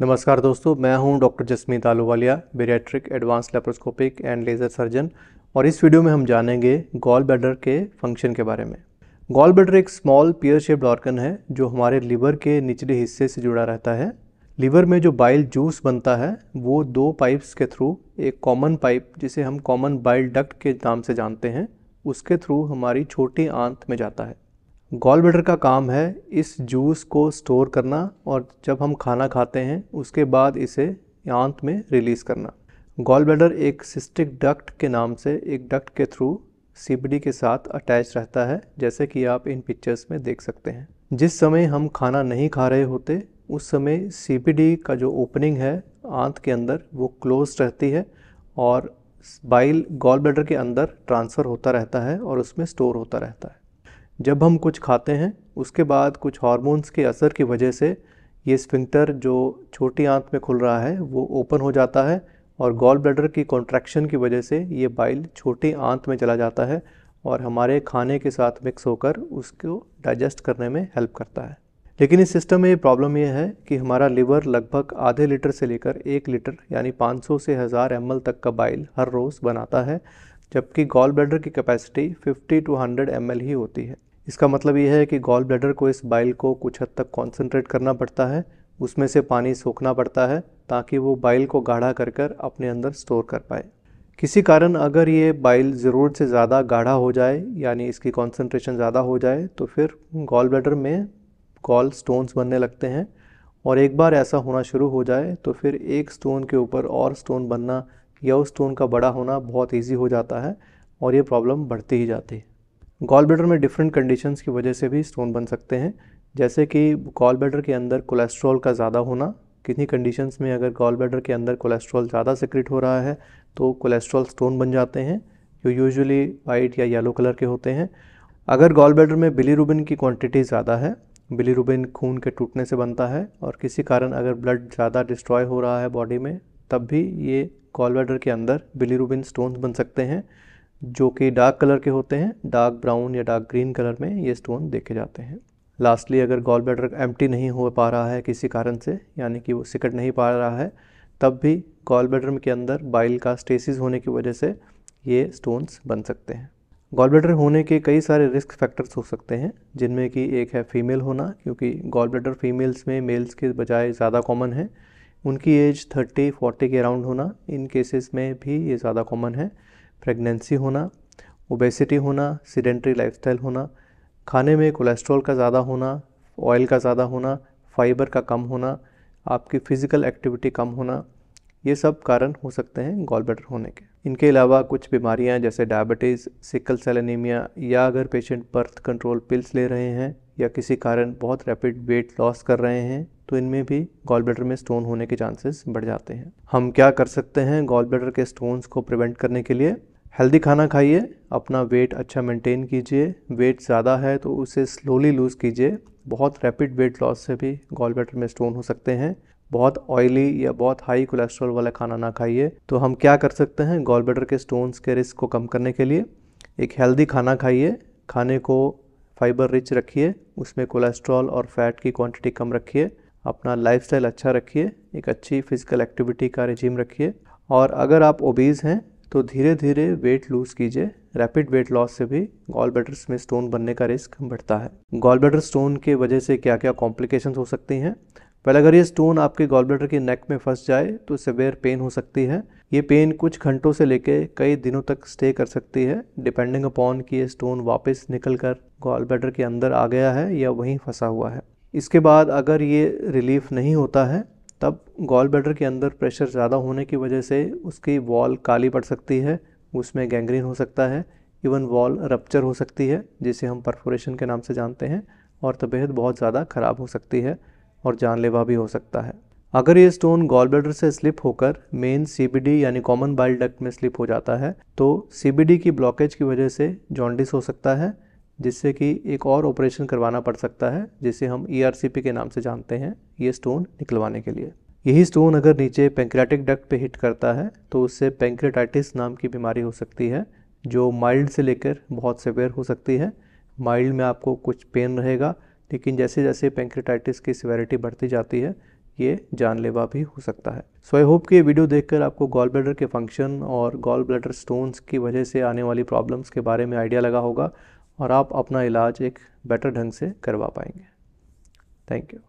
नमस्कार दोस्तों मैं हूं doctor Jasmeet Ahluwalia bariatric advance laparoscopic and laser surgeon और इस वीडियो में हम जानेंगे गॉल बेडर के फंक्शन के बारे में गॉल बेडर एक स्मॉल पियर शेप्ड ऑर्गन है जो हमारे लीवर के निचले हिस्से से जुड़ा रहता है लीवर में जो बाइल जूस बनता है वो दो पाइप्स के थ्रू एक कॉमन पाइप जिसे हम कॉमन बाइल डक्ट के नाम से जानते हैं उसके थ्रू हमारी छोटी आंत में जाता है गॉल ब्लैडर का काम है इस जूस को स्टोर करना और जब हम खाना खाते हैं उसके बाद इसे आंत में रिलीज़ करना गॉल ब्लैडर एक सिस्टिक डक्ट के नाम से एक डक्ट के थ्रू सीबीडी के साथ अटैच रहता है जैसे कि आप इन पिक्चर्स में देख सकते हैं जिस समय हम खाना नहीं खा रहे होते उस समय सीबीडी का जो ओपनिंग है आंत के अंदर वो क्लोज रहती है और बाइल गॉल ब्लैडर के अंदर ट्रांसफ़र होता रहता है और उसमें स्टोर होता रहता है जब हम कुछ खाते हैं उसके बाद कुछ हार्मोन्स के असर की वजह से ये स्फिंक्टर जो छोटी आंत में खुल रहा है वो ओपन हो जाता है और गॉल ब्लैडर की कॉन्ट्रैक्शन की वजह से ये बाइल छोटी आंत में चला जाता है और हमारे खाने के साथ मिक्स होकर उसको डाइजेस्ट करने में हेल्प करता है लेकिन इस सिस्टम में ये प्रॉब्लम ये है कि हमारा लिवर लगभग आधे लीटर से लेकर एक लीटर यानी 500 से हज़ार एम तक का बाइल हर रोज़ बनाता है जबकि गॉल ब्लैडर की कैपेसिटी 50 टू 100 एम ही होती है इसका मतलब यह है कि गॉल ब्लैडर को इस बाइल को कुछ हद तक कॉन्सेंट्रेट करना पड़ता है उसमें से पानी सोखना पड़ता है ताकि वो बाइल को गाढ़ा कर कर अपने अंदर स्टोर कर पाए किसी कारण अगर ये बाइल ज़रूरत से ज़्यादा गाढ़ा हो जाए यानी इसकी कॉन्सेंट्रेशन ज़्यादा हो जाए तो फिर गॉल ब्लैडर में गॉल स्टोन्स बनने लगते हैं और एक बार ऐसा होना शुरू हो जाए तो फिर एक स्टोन के ऊपर और स्टोन बनना या उस स्टोन का बड़ा होना बहुत ईजी हो जाता है और ये प्रॉब्लम बढ़ती ही जाती है गॉल बेडर में डिफरेंट कंडीशंस की वजह से भी स्टोन बन सकते हैं जैसे कि गॉल बेडर के अंदर कोलेस्ट्रॉल का ज़्यादा होना किन्हीं कंडीशंस में अगर गॉल बेडर के अंदर कोलेस्ट्रॉल ज़्यादा सिक्रिट हो रहा है तो कोलेस्ट्रॉल स्टोन बन जाते हैं जो यूजुअली वाइट या येलो कलर के होते हैं अगर गॉल बेडर में बिलीरुबिन की क्वांटिटी ज़्यादा है बिलीरुबिन खून के टूटने से बनता है और किसी कारण अगर ब्लड ज़्यादा डिस्ट्रॉय हो रहा है बॉडी में तब भी ये गॉल बेडर के अंदर बिलीरुबिन स्टोन बन सकते हैं जो कि डार्क कलर के होते हैं डार्क ब्राउन या डार्क ग्रीन कलर में ये स्टोन देखे जाते हैं लास्टली अगर गॉल ब्लैडर एम्प्टी नहीं हो पा रहा है किसी कारण से यानी कि वो सिकट नहीं पा रहा है तब भी गॉल ब्लैडर के अंदर बाइल का स्टेसिस होने की वजह से ये स्टोन्स बन सकते हैं गॉल ब्लैडर होने के कई सारे रिस्क फैक्टर्स हो सकते हैं जिनमें कि एक है फीमेल होना क्योंकि गॉल ब्लैडर फीमेल्स में मेल्स के बजाय ज़्यादा कॉमन है उनकी एज 30, 40 के अराउंड होना इन केसेस में भी ये ज़्यादा कॉमन है प्रेगनेंसी होना ओबेसिटी होना सीडेंट्री लाइफस्टाइल होना खाने में कोलेस्ट्रॉल का ज़्यादा होना ऑयल का ज़्यादा होना फाइबर का कम होना आपकी फ़िज़िकल एक्टिविटी कम होना ये सब कारण हो सकते हैं गॉल बेटर होने के इनके अलावा कुछ बीमारियां जैसे डायबिटीज़ सिकल सेल एनीमिया या अगर पेशेंट बर्थ कंट्रोल पिल्स ले रहे हैं या किसी कारण बहुत रैपिड वेट लॉस कर रहे हैं तो इनमें भी गॉल ब्लेडर में स्टोन होने के चांसेस बढ़ जाते हैं हम क्या कर सकते हैं गॉल ब्लेडर के स्टोन्स को प्रिवेंट करने के लिए हेल्दी खाना खाइए अपना वेट अच्छा मेंटेन कीजिए वेट ज़्यादा है तो उसे स्लोली लूज़ कीजिए बहुत रैपिड वेट लॉस से भी गॉल ब्लेडर में स्टोन हो सकते हैं बहुत ऑयली या बहुत हाई कोलेस्ट्रॉल वाला खाना ना खाइए तो हम क्या कर सकते हैं गॉल ब्लेडर के स्टोन्स के रिस्क को कम करने के लिए एक हेल्दी खाना खाइए खाने को फाइबर रिच रखिए उसमें कोलेस्ट्रॉल और फैट की क्वांटिटी कम रखिए अपना लाइफस्टाइल अच्छा रखिए एक अच्छी फिज़िकल एक्टिविटी का रिजीम रखिए और अगर आप ओबीज़ हैं तो धीरे धीरे वेट लूज़ कीजिए रैपिड वेट लॉस से भी गॉल बेटर्स में स्टोन बनने का रिस्क बढ़ता है गॉल बेटर स्टोन के वजह से क्या क्या कॉम्प्लिकेशन हो सकती हैं पहले अगर ये स्टोन आपके गॉल बेटर के नेक में फंस जाए तो सिवेयर पेन हो सकती है ये पेन कुछ घंटों से लेके कई दिनों तक स्टे कर सकती है डिपेंडिंग अपॉन कि ये स्टोन वापस निकल कर गॉल बेटर के अंदर आ गया है या वहीं फंसा हुआ है इसके बाद अगर ये रिलीफ नहीं होता है तब गॉल ब्लैडर के अंदर प्रेशर ज़्यादा होने की वजह से उसकी वॉल काली पड़ सकती है उसमें गैंग्रीन हो सकता है इवन वॉल रप्चर हो सकती है जिसे हम परफोरेशन के नाम से जानते हैं और तबीयत बहुत ज़्यादा ख़राब हो सकती है और जानलेवा भी हो सकता है अगर ये स्टोन गॉल ब्लैडर से स्लिप होकर मेन सी यानी कॉमन बाइल डक्ट में स्लिप हो जाता है तो सी की ब्लॉकेज की वजह से जॉन्डिस हो सकता है जिससे कि एक और ऑपरेशन करवाना पड़ सकता है जिसे हम ई e के नाम से जानते हैं ये स्टोन निकलवाने के लिए यही स्टोन अगर नीचे पेंक्रेटिक डक्ट पे हिट करता है तो उससे पेंक्रेटाइटिस नाम की बीमारी हो सकती है जो माइल्ड से लेकर बहुत सेवेयर हो सकती है माइल्ड में आपको कुछ पेन रहेगा लेकिन जैसे जैसे पेंक्रेटाइटिस की सिवेरिटी बढ़ती जाती है ये जानलेवा भी हो सकता है सो आई होप कि ये वीडियो देखकर आपको गॉल ब्लडर के फंक्शन और गॉल ब्लडर स्टोन्स की वजह से आने वाली प्रॉब्लम्स के बारे में आइडिया लगा होगा और आप अपना इलाज एक बेटर ढंग से करवा पाएंगे थैंक यू